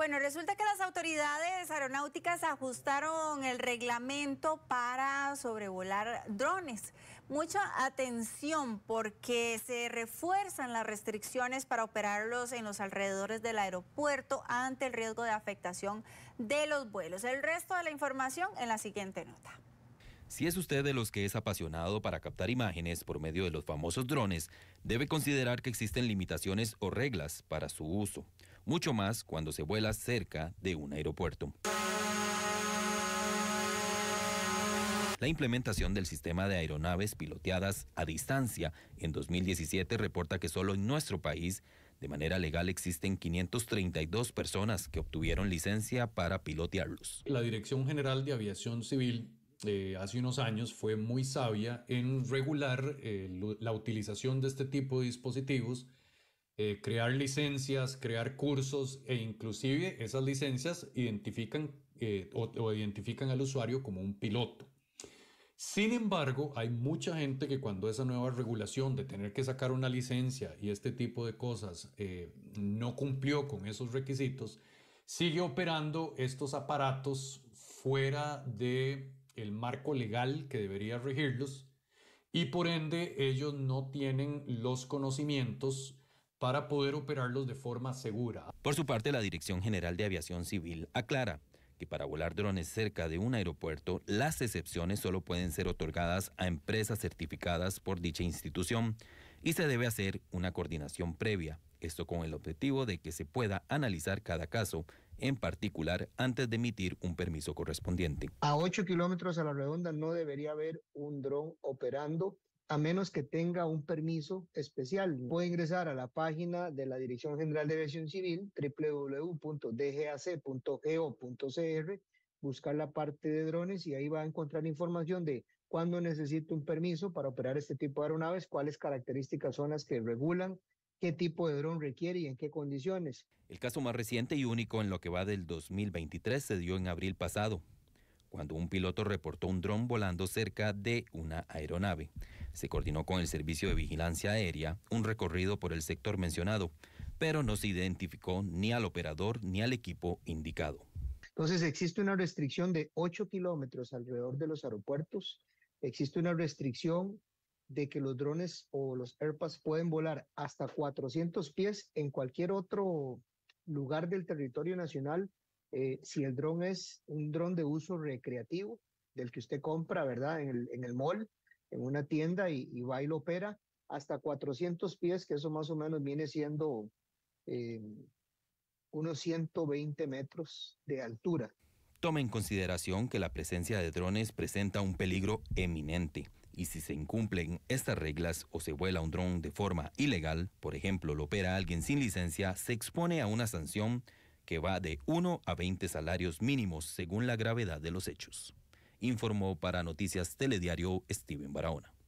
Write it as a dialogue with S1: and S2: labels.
S1: Bueno, resulta que las autoridades aeronáuticas ajustaron el reglamento para sobrevolar drones. Mucha atención porque se refuerzan las restricciones para operarlos en los alrededores del aeropuerto ante el riesgo de afectación de los vuelos. El resto de la información en la siguiente nota.
S2: Si es usted de los que es apasionado para captar imágenes por medio de los famosos drones, debe considerar que existen limitaciones o reglas para su uso, mucho más cuando se vuela cerca de un aeropuerto. La implementación del sistema de aeronaves piloteadas a distancia en 2017 reporta que solo en nuestro país, de manera legal, existen 532 personas que obtuvieron licencia para pilotearlos.
S1: La Dirección General de Aviación Civil eh, hace unos años fue muy sabia en regular eh, la utilización de este tipo de dispositivos, eh, crear licencias, crear cursos e inclusive esas licencias identifican o, identifican al usuario como un piloto. Sin embargo, hay mucha gente que cuando esa nueva regulación de tener que sacar una licencia y este tipo de cosas no cumplió con esos requisitos, sigue operando estos aparatos fuera de el marco legal que debería regirlos y por ende ellos no tienen los conocimientos para poder operarlos de forma segura. Por su parte, la Dirección
S2: General de Aviación Civil aclara que para volar drones cerca de un aeropuerto, las excepciones solo pueden ser otorgadas a empresas certificadas por dicha institución y se debe hacer una coordinación previa, esto con el objetivo de que se pueda analizar cada caso en particular antes de emitir un permiso correspondiente.
S3: A 8 kilómetros a la redonda no debería haber un dron operando a menos que tenga un permiso especial. Puede ingresar a la página de la Dirección General de Aviación Civil, www.dgac.go.cr, e buscar la parte de drones y ahí va a encontrar información de cuándo necesita un permiso para operar este tipo de aeronaves, cuáles características son las que regulan qué tipo de dron requiere y en qué condiciones.
S2: El caso más reciente y único en lo que va del 2023 se dio en abril pasado, cuando un piloto reportó un dron volando cerca de una aeronave. Se coordinó con el Servicio de Vigilancia Aérea un recorrido por el sector mencionado, pero no se identificó ni al operador ni al equipo indicado.
S3: Entonces existe una restricción de 8 kilómetros alrededor de los aeropuertos, existe una restricción de que los drones o los AirPods pueden volar hasta 400 pies en cualquier otro lugar del territorio nacional, eh, si el dron es un dron de uso recreativo, del que usted compra, ¿verdad? En el, en el mall, en una tienda y, y va y lo opera, hasta 400 pies, que eso más o menos viene siendo eh, unos 120 metros de altura.
S2: Toma en consideración que la presencia de drones presenta un peligro eminente y si se incumplen estas reglas o se vuela un dron de forma ilegal, por ejemplo, lo opera alguien sin licencia, se expone a una sanción que va de 1 a 20 salarios mínimos según la gravedad de los hechos. Informó para Noticias Telediario Steven Barahona.